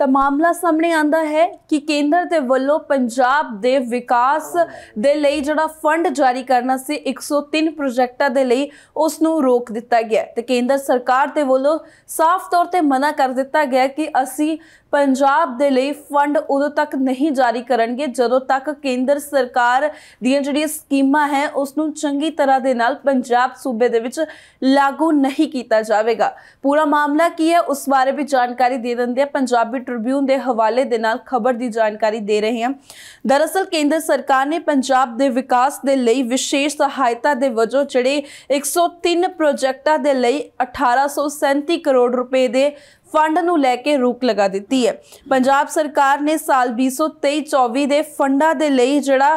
ਤਾਂ ਮਾਮਲਾ ਸਾਹਮਣੇ ਆਂਦਾ ਹੈ ਕਿ ਕੇਂਦਰ ਦੇ ਵੱਲੋਂ ਪੰਜਾਬ ਦੇ ਵਿਕਾਸ ਦੇ ਲਈ ਜਿਹੜਾ ਫੰਡ ਜਾਰੀ ਕਰਨਾ ਸੀ 103 ਪ੍ਰੋਜੈਕਟਾਂ ਦੇ ਲਈ ਉਸ ਨੂੰ ਰੋਕ ਦਿੱਤਾ ਗਿਆ ਤੇ ਕੇਂਦਰ ਸਰਕਾਰ ਦੇ ਵੱਲੋਂ ਸਾਫ਼ ਤੌਰ ਤੇ ਮਨਾ ਕਰ ਦਿੱਤਾ ਗਿਆ ਕਿ ਅਸੀਂ ਪੰਜਾਬ ਦੇ ਲਈ ਫੰਡ ਉਦੋਂ ਤੱਕ ਨਹੀਂ ਜਾਰੀ ਕਰਨਗੇ ਜਦੋਂ ਤੱਕ ਕੇਂਦਰ ਸਰਕਾਰ ਦੀਆਂ ਜਿਹੜੀਆਂ ਸਕੀਮਾਂ ਹੈ ਉਸ ਨੂੰ ਚੰਗੀ ਤਰ੍ਹਾਂ ਦੇ ਨਾਲ ਪੰਜਾਬ ਸੂਬੇ ਦੇ ਵਿੱਚ ਲਾਗੂ ਨਹੀਂ ਕੀਤਾ ਜਾਵੇਗਾ ਪੂਰਾ ਮਾਮਲਾ ਕੀ ਹੈ ਉਸ ਬਾਰੇ ਵੀ ਜਾਣਕਾਰੀ ਦੇ ਦਿੰਦੇ ਆ ਪੰਜਾਬੀ ਟ੍ਰਿਬਿਊਨ ਦੇ ਹਵਾਲੇ ਦੇ ਨਾਲ ਖਬਰ ਦੀ ਜਾਣਕਾਰੀ ਦੇ ਰਹੇ ਹਾਂ ਦਰਅਸਲ ਕੇਂਦਰ ਸਰਕਾਰ ਨੇ ਪੰਜਾਬ ਦੇ ਵਿਕਾਸ ਦੇ ਲਈ ਵਿਸ਼ੇਸ਼ ਸਹਾਇਤਾ ਦੇ ਵਜੋਂ ਜਿਹੜੇ 103 ਪ੍ਰੋਜੈਕਟਾਂ ਦੇ ਲਈ 1837 ਕਰੋੜ ਰੁਪਏ ਦੇ ਫੰਡ ਨੂੰ ਲੈ ਕੇ ਰੋਕ ਲਗਾ ਦਿੱਤੀ ਹੈ ਪੰਜਾਬ ਸਰਕਾਰ ਨੇ ਸਾਲ 2023-24 ਦੇ ਫੰਡਾਂ ਦੇ ਲਈ ਜਿਹੜਾ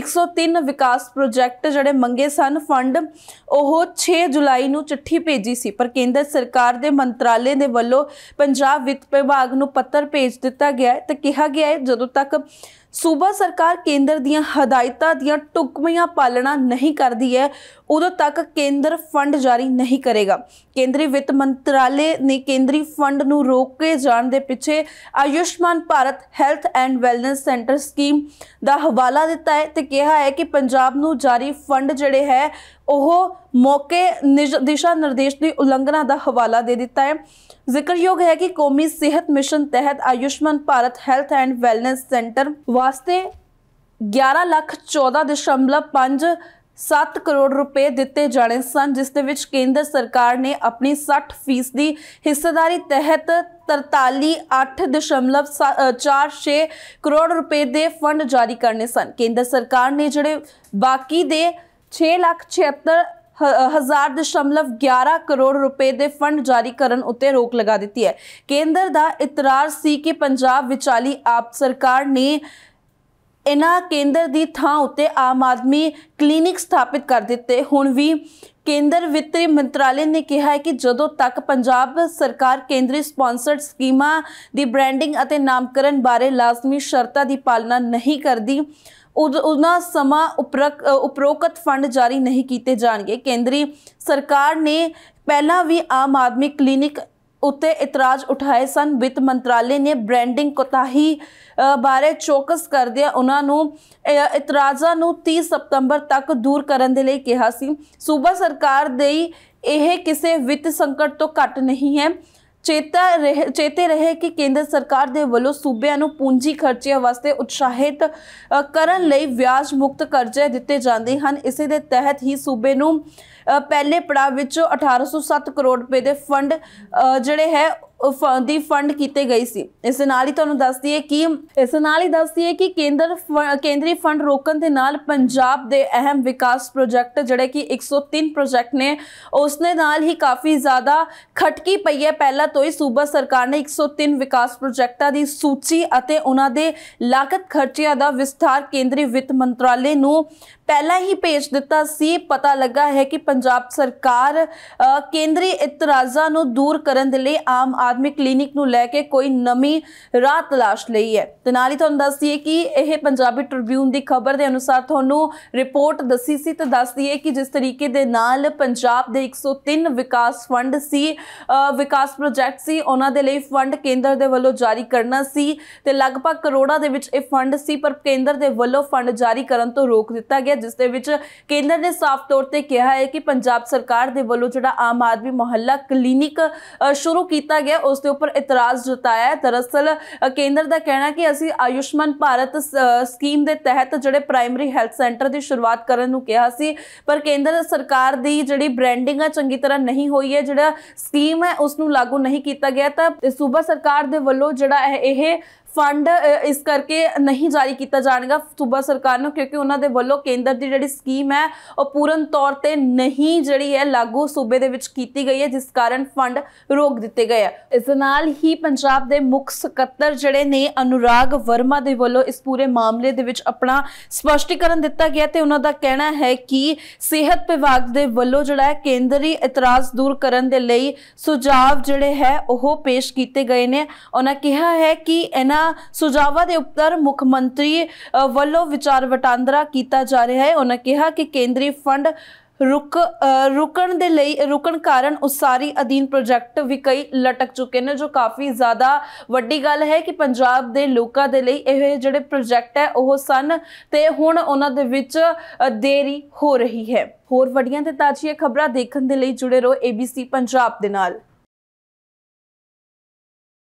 103 ਵਿਕਾਸ ਪ੍ਰੋਜੈਕਟ ਜਿਹੜੇ ਮੰਗੇ ਸਨ ਫੰਡ ਉਹ 6 ਜੁਲਾਈ ਨੂੰ ਚਿੱਠੀ ਭੇਜੀ ਸੀ ਪਰ ਕੇਂਦਰ ਸਰਕਾਰ ਦੇ ਮੰਤਰਾਲੇ ਦੇ ਵੱਲੋਂ ਪੰਜਾਬ ਵਿੱਤ ਵਿਭਾਗ ਨੂੰ ਪੱਤਰ ਭੇਜ ਦਿੱਤਾ ਗਿਆ ਹੈ ਤੇ ਕਿਹਾ ਗਿਆ ਹੈ ਜਦੋਂ ਤੱਕ ਸੂਬਾ ਸਰਕਾਰ ਕੇਂਦਰ ਦੀਆਂ ਹਦਾਇਤਾਂ ਦੀਆਂ ਟੁਕਮੀਆਂ ਪਾਲਣਾ ਨਹੀਂ ਕਰਦੀ ਹੈ ਉਦੋਂ ਤੱਕ ਕੇਂਦਰ ਫੰਡ ਜਾਰੀ ਨਹੀਂ ਕਰੇਗਾ ਕੇਂਦਰੀ ਵਿੱਤ ਮੰਤਰਾਲੇ ਨੇ ਕੇਂਦਰੀ ਫੰਡ ਨੂੰ ਰੋਕੇ ਜਾਣ ਦੇ ਪਿੱਛੇ Ayushman Bharat health and wellness centre scheme ਦਾ ਹਵਾਲਾ ਦਿੱਤਾ ਹੈ ਤੇ ਕਿਹਾ ਹੈ ਕਿ ਪੰਜਾਬ ਨੂੰ ਜਾਰੀ ਫੰਡ ਜਿਹੜੇ ਹੈ ਉਹ ਮੌਕੇ ਦਿਸ਼ਾ ਨਿਰਦੇਸ਼ ਦੀ ਉਲੰਘਣਾ ਦਾ ਹਵਾਲਾ ਦੇ ਦਿੱਤਾ ਹੈ ਜ਼ਿਕਰਯੋਗ ਹੈ ਕਿ ਕੌਮੀ ਸਿਹਤ ਮਿਸ਼ਨ ਤਹਿਤ Ayushman Bharat health and wellness centre ਵਾਸਤੇ 11 ਲੱਖ 14.5 7 ਕਰੋੜ ਰੁਪਏ ਦਿੱਤੇ ਜਾਣੇ ਸਨ ਜਿਸ ਦੇ ਵਿੱਚ ਕੇਂਦਰ ਸਰਕਾਰ ਨੇ ਆਪਣੀ 60% ਦੀ ਹਿੱਸੇਦਾਰੀ ਤਹਿਤ 43.8.46 ਕਰੋੜ ਰੁਪਏ ਦੇ ਫੰਡ ਜਾਰੀ ਕਰਨੇ ਸਨ ਕੇਂਦਰ ਸਰਕਾਰ ਨੇ ਜਿਹੜੇ ਬਾਕੀ ਦੇ 6 ਲੱਖ 76 ਹਜ਼ਾਰ ਦਸ਼ਮਲਵ 11 ਕਰੋੜ ਰੁਪਏ ਦੇ ਫੰਡ ਜਾਰੀ ਕਰਨ ਉੱਤੇ ਰੋਕ ਲਗਾ ਦਿੱਤੀ ਹੈ ਕੇਂਦਰ ਦਾ ਇਤਰਾਰ ਸੀ ਕਿ ਪੰਜਾਬ ਵਿਚਾਲੀ ਆਪ ਸਰਕਾਰ ਨੇ ਇਹਨਾਂ ਕੇਂਦਰ ਦੀ ਥਾਂ ਉੱਤੇ ਆਮ ਆਦਮੀ ਕਲੀਨਿਕ ਸਥਾਪਿਤ ਕਰ ਦਿੱਤੇ ਹੁਣ ਵੀ ਕੇਂਦਰ ਵਿੱਤ ਮੰਤਰਾਲੇ ਨੇ ਕਿਹਾ ਹੈ ਕਿ ਜਦੋਂ ਤੱਕ ਪੰਜਾਬ ਸਰਕਾਰ ਕੇਂਦਰੀ ਸਪਾਂਸਰਡ ਸਕੀਮਾਂ ਦੀ ਬ੍ਰਾਂਡਿੰਗ ਅਤੇ ਨਾਮਕਰਨ ਬਾਰੇ ਲਾਜ਼ਮੀ ਸ਼ਰਤਾਂ ਦੀ ਪਾਲਣਾ ਨਹੀਂ ਕਰਦੀ ਉਹਨਾਂ ਸਮਾਂ ਉਪਰੋਕਤ ਫੰਡ ਜਾਰੀ ਨਹੀਂ ਕੀਤੇ ਜਾਣਗੇ ਕੇਂਦਰੀ ਸਰਕਾਰ ਨੇ ਪਹਿਲਾਂ ਵੀ ਆਮ ਆਦਮੀ ਕਲੀਨਿਕ ਉੱਤੇ ਇਤਰਾਜ਼ ਉਠਾਏ ਸਨ ਵਿੱਤ ਮੰਤਰਾਲੇ ਨੇ ਬ੍ਰਾਂਡਿੰਗ ਕੋਤਾਹੀ ਬਾਰੇ ਚੌਕਸ ਕਰਦਿਆਂ ਉਹਨਾਂ ਨੂੰ ਇਤਰਾਜ਼ਾਂ ਨੂੰ 30 ਸਤੰਬਰ ਤੱਕ ਦੂਰ ਕਰਨ ਦੇ ਲਈ ਕਿਹਾ ਸੀ ਸੂਬਾ ਸਰਕਾਰ ਦੇ ਇਹ ਕਿਸੇ ਵਿੱਤ ਸੰਕਟ ਤੋਂ ਘੱਟ ਨਹੀਂ ਹੈ ਚੇਤਾ ਰਹੇ ਚੇਤੇ ਰਹੇ ਕਿ ਕੇਂਦਰ ਸਰਕਾਰ ਦੇ ਵੱਲੋਂ ਸੂਬਿਆਂ ਨੂੰ ਪੂੰਜੀ ਖਰਚਿਆਂ ਵਾਸਤੇ ਉਤਸ਼ਾਹਿਤ ਕਰਨ ਲਈ ਵਿਆਜ ਮੁਕਤ ਕਰਜ਼ੇ ਦਿੱਤੇ ਜਾਂਦੇ ਹਨ ਇਸੇ ਦੇ ਤਹਿਤ ਹੀ ਸੂਬੇ ਨੂੰ ਪਹਿਲੇ ਪੜਾਅ ਵਿੱਚ 1807 ਕਰੋੜ ਰੁਪਏ ਦੇ ਫੰਡ ਜਿਹੜੇ ਹੈ ਦੀ ਫੰਡ ਕੀਤੇ ਗਈ ਸੀ ਇਸ ਦੇ ਨਾਲ ਹੀ ਤੁਹਾਨੂੰ ਦੱਸ ਦਈਏ ਕਿ ਇਸ ਦੇ ਨਾਲ ਹੀ ਦੱਸ ਦਈਏ ਕਿ ਕੇਂਦਰ ਕੇਂਦਰੀ ਫੰਡ ਰੋਕਣ ਦੇ ਨਾਲ ਪੰਜਾਬ ਦੇ ਅਹਿਮ ਵਿਕਾਸ ਪ੍ਰੋਜੈਕਟ ਜਿਹੜੇ ਕਿ 103 ਪ੍ਰੋਜੈਕਟ ਨੇ ਉਸ ਨੇ ਨਾਲ ਹੀ ਕਾਫੀ ਜ਼ਿਆਦਾ ਖਟਕੀ ਪਈ ਹੈ ਪਹਿਲਾਂ ਤੋਂ ਹੀ ਸੂਬਾ ਸਰਕਾਰ ਨੇ 103 ਵਿਕਾਸ ਪ੍ਰੋਜੈਕਟਾਂ ਦੀ ਸੂਚੀ ਅਤੇ ਉਹਨਾਂ ਦੇ ਲਾਗਤ ਖਰਚਿਆਂ ਦਾ ਵਿਸਥਾਰ ਕੇਂਦਰੀ ਵਿੱਤ ਮੰਤਰਾਲੇ ਨੂੰ ਪਹਿਲਾਂ ਹੀ ਭੇਜ ਦਿੱਤਾ ਸੀ ਪਤਾ ਲੱਗਾ ਹੈ ਕਿ ਪੰਜਾਬ ਸਰਕਾਰ ਕੇਂਦਰੀ ਇਤਰਾਜ਼ਾਂ ਨੂੰ ਦੂਰ ਕਰਨ ਦੇ ਲਈ ਆਮ ਆਦਮੀ ਕਲੀਨਿਕ ਨੂੰ ਲੈ ਕੇ ਕੋਈ ਨਵੀਂ ਰਾਹ ਤਲਾਸ਼ ਲਈ ਹੈ ਤੇ ਨਾਲ ਹੀ ਤੁਹਾਨੂੰ ਦੱਸ ਦਈਏ ਕਿ ਇਹ ਪੰਜਾਬੀ ਟ੍ਰਿਬਿਊਨ ਦੀ ਖਬਰ ਦੇ ਅਨੁਸਾਰ ਤੁਹਾਨੂੰ ਰਿਪੋਰਟ ਦੱਸੀ ਸੀ ਤੇ ਦੱਸ ਦਈਏ ਕਿ ਜਿਸ ਤਰੀਕੇ ਦੇ ਨਾਲ ਪੰਜਾਬ ਦੇ 103 ਵਿਕਾਸ ਫੰਡ ਸੀ ਵਿਕਾਸ ਪ੍ਰੋਜੈਕਟ ਸੀ ਉਹਨਾਂ ਦੇ ਲਈ ਫੰਡ ਕੇਂਦਰ ਦੇ ਵੱਲੋਂ ਜਾਰੀ ਕਰਨਾ ਸੀ ਤੇ ਲਗਭਗ ਕਰੋੜਾਂ ਦੇ ਵਿੱਚ ਇਹ ਫੰਡ ਸੀ ਪਰ ਕੇਂਦਰ ਦੇ ਵੱਲੋਂ ਫੰਡ ਜਾਰੀ ਕਰਨ ਤੋਂ ਰੋਕ ਦਿੱਤਾ ਗਿਆ ਜਿਸ ਦੇ ਵਿੱਚ ਕੇਂਦਰ ਨੇ ਸਾਫ਼ ਤੌਰ ਤੇ ਕਿਹਾ ਹੈ ਕਿ ਪੰਜਾਬ ਸਰਕਾਰ ਦੇ ਵੱਲੋਂ ਜਿਹੜਾ ਆਮ ਆਦਮੀ ਮੁਹੱਲਾ ਕਲੀਨਿਕ ਸ਼ੁਰੂ ਕੀਤਾ ਗਿਆ ਉਸ ਦੇ ਉੱਪਰ ਇਤਰਾਜ਼ ਜਤਾਇਆ ਹੈ ਦਰਅਸਲ ਕੇਂਦਰ ਦਾ ਕਹਿਣਾ ਕਿ ਅਸੀਂ ਆਯੁਸ਼ਮਾਨ ਭਾਰਤ ਸਕੀਮ ਦੇ ਤਹਿਤ ਜਿਹੜੇ ਪ੍ਰਾਇਮਰੀ ਹੈਲਥ ਸੈਂਟਰ ਦੀ ਸ਼ੁਰੂਆਤ ਕਰਨ ਨੂੰ ਕਿਹਾ ਸੀ ਪਰ ਕੇਂਦਰ ਸਰਕਾਰ ਦੀ ਜਿਹੜੀ ਬ੍ਰਾਂਡਿੰਗ ਆ ਚੰਗੀ ਤਰ੍ਹਾਂ ਨਹੀਂ ਹੋਈ ਹੈ ਜਿਹੜਾ ਸਕੀਮ ਹੈ ਉਸ ਨੂੰ ਲਾਗੂ ਨਹੀਂ ਕੀਤਾ ਗਿਆ ਤਾਂ ਸੂਬਾ ਸਰਕਾਰ ਦੇ ਵੱਲੋਂ ਜਿਹੜਾ ਇਹ ਫੰਡ ਇਸ ਕਰਕੇ ਨਹੀਂ ਜਾਰੀ ਕੀਤਾ ਜਾਣਗਾ ਸੂਬਾ ਸਰਕਾਰ ਨੂੰ ਕਿਉਂਕਿ ਉਹਨਾਂ ਦੇ ਵੱਲੋਂ ਕੇਂਦਰ ਦੀ ਜਿਹੜੀ ਸਕੀਮ ਹੈ ਉਹ ਪੂਰਨ ਤੌਰ ਤੇ ਨਹੀਂ ਜਿਹੜੀ ਹੈ ਲਾਗੂ ਸੂਬੇ ਦੇ ਵਿੱਚ ਕੀਤੀ ਗਈ ਹੈ ਜਿਸ ਕਾਰਨ ਫੰਡ ਰੋਕ ਦਿੱਤੇ ਗਏ ਆ ਇਸ ਨਾਲ ਹੀ ਪੰਜਾਬ ਦੇ ਮੁੱਖ ਸਕੱਤਰ ਜਿਹੜੇ ਨੇ ਅਨੁਰਾਗ ਵਰਮਾ ਦੇ ਵੱਲੋਂ ਇਸ ਪੂਰੇ ਮਾਮਲੇ ਦੇ ਵਿੱਚ ਆਪਣਾ ਸਪਸ਼ਟੀਕਰਨ ਦਿੱਤਾ ਗਿਆ ਤੇ ਉਹਨਾਂ ਦਾ ਕਹਿਣਾ ਹੈ ਕਿ ਸਿਹਤ ਵਿਭਾਗ ਦੇ ਵੱਲੋਂ ਜਿਹੜਾ ਹੈ ਕੇਂਦਰੀ ਇਤਰਾਜ਼ ਦੂਰ ਕਰਨ ਦੇ ਲਈ ਸੁਝਾਅ ਜਿਹੜੇ ਹੈ ਉਹ ਪੇਸ਼ ਕੀਤੇ ਗਏ ਨੇ ਉਹਨਾਂ ਕਿਹਾ ਹੈ ਕਿ ਇਹਨਾਂ ਇਹਨਾਂ ਸੁਝਾਵਾਂ ਦੇ ਉੱਪਰ ਮੁੱਖ ਮੰਤਰੀ ਵੱਲੋਂ ਵਿਚਾਰ ਵਟਾਂਦਰਾ ਕੀਤਾ ਜਾ ਰਿਹਾ ਹੈ ਉਹਨਾਂ ਕਿਹਾ ਕਿ ਕੇਂਦਰੀ ਫੰਡ ਰੁਕ ਰੁਕਣ ਦੇ ਲਈ ਰੁਕਣ ਕਾਰਨ ਉਸਾਰੀ ਅਧੀਨ ਪ੍ਰੋਜੈਕਟ ਵੀ ਕਈ ਲਟਕ ਚੁੱਕੇ ਨੇ ਜੋ ਕਾਫੀ ਜ਼ਿਆਦਾ ਵੱਡੀ ਗੱਲ ਹੈ ਕਿ ਪੰਜਾਬ ਦੇ ਲੋਕਾਂ ਦੇ ਲਈ ਇਹ ਜਿਹੜੇ ਪ੍ਰੋਜੈਕਟ ਹੈ ਉਹ ਸਨ ਤੇ ਹੁਣ ਉਹਨਾਂ ਦੇ ਵਿੱਚ ਦੇਰੀ ਹੋ ਰਹੀ ਹੈ ਹੋਰ ਵੱਡੀਆਂ ਤੇ ਤਾਜ਼ੀਆਂ ਖਬਰਾਂ ਦੇਖਣ ਦੇ ਲਈ ਜੁੜੇ ਰਹੋ ABC ਪੰਜਾਬ ਦੇ ਨਾਲ